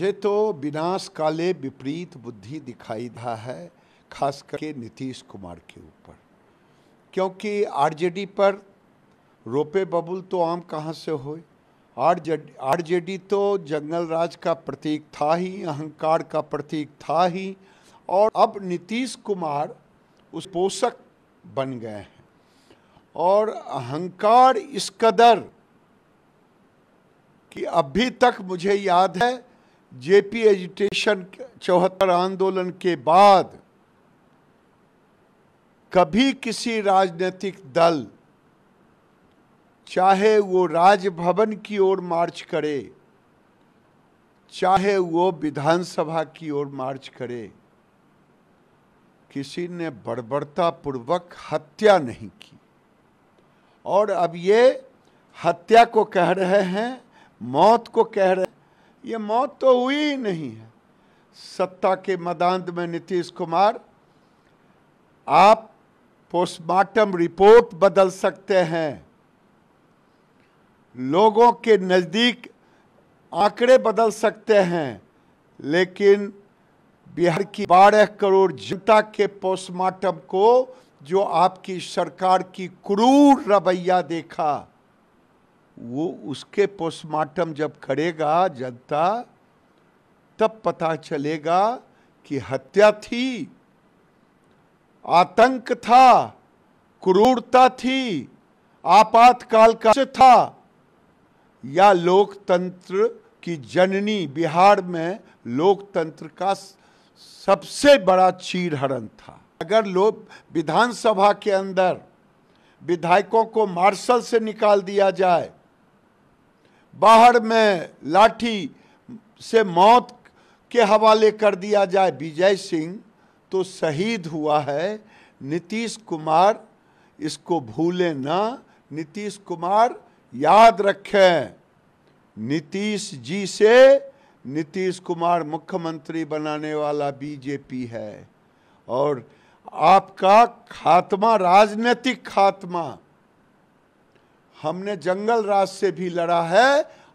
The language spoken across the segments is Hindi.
मुझे तो विनाश काले विपरीत बुद्धि दिखाई दा है खास करके नीतीश कुमार के ऊपर क्योंकि आरजेडी पर रोपे बबुल तो आम कहाँ से हो आरजेडी तो जंगल राज का प्रतीक था ही अहंकार का प्रतीक था ही और अब नीतीश कुमार उस पोषक बन गए हैं और अहंकार इस कदर कि अभी तक मुझे याद है जेपी एजिटेशन चौहत्तर आंदोलन के बाद कभी किसी राजनीतिक दल चाहे वो राजभवन की ओर मार्च करे चाहे वो विधानसभा की ओर मार्च करे किसी ने पूर्वक हत्या नहीं की और अब ये हत्या को कह रहे हैं मौत को कह रहे हैं ये मौत तो हुई ही नहीं है सत्ता के मदांत में नीतीश कुमार आप पोस्टमार्टम रिपोर्ट बदल सकते हैं लोगों के नज़दीक आंकड़े बदल सकते हैं लेकिन बिहार की बारह करोड़ जनता के पोस्टमार्टम को जो आपकी सरकार की क्रूर रवैया देखा वो उसके पोस्टमार्टम जब करेगा जनता तब पता चलेगा कि हत्या थी आतंक था क्रूरता थी आपातकाल का था या लोकतंत्र की जननी बिहार में लोकतंत्र का सबसे बड़ा चीरहरण था अगर लोग विधानसभा के अंदर विधायकों को मार्शल से निकाल दिया जाए बाहर में लाठी से मौत के हवाले कर दिया जाए विजय सिंह तो शहीद हुआ है नीतीश कुमार इसको भूले ना नीतीश कुमार याद रखें नीतीश जी से नीतीश कुमार मुख्यमंत्री बनाने वाला बीजेपी है और आपका खात्मा राजनीतिक खात्मा हमने जंगल राज से भी लड़ा है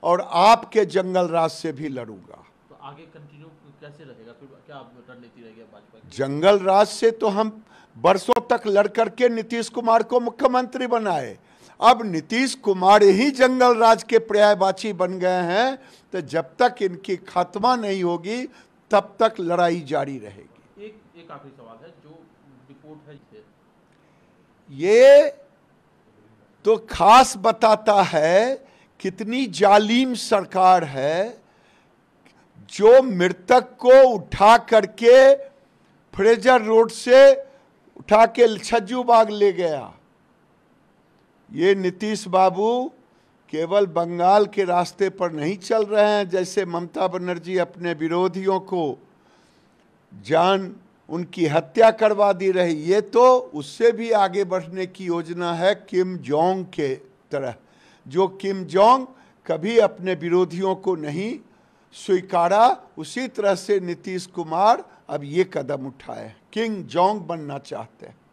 और आपके जंगल राज से भी लड़ूंगा तो आगे कंटिन्यू कैसे रहेगा फिर क्या रणनीति रहेगी भाजपा जंगल राज से तो हम बरसों तक लड़ करके नीतीश कुमार को मुख्यमंत्री बनाए अब नीतीश कुमार ही जंगल राज के पर्यायवाची बन गए हैं तो जब तक इनकी खात्मा नहीं होगी तब तक लड़ाई जारी रहेगी एक एक आखिरी सवाल है जो रिपोर्ट है ये तो खास बताता है कितनी जालिम सरकार है जो मृतक को उठा करके फ्रेजर रोड से उठा के छज्जू बाग ले गया ये नीतीश बाबू केवल बंगाल के रास्ते पर नहीं चल रहे हैं जैसे ममता बनर्जी अपने विरोधियों को जान उनकी हत्या करवा दी रही ये तो उससे भी आगे बढ़ने की योजना है किम जोंग के तरह जो किम जोंग कभी अपने विरोधियों को नहीं स्वीकारा उसी तरह से नीतीश कुमार अब ये कदम उठाए किंग जोंग बनना चाहते हैं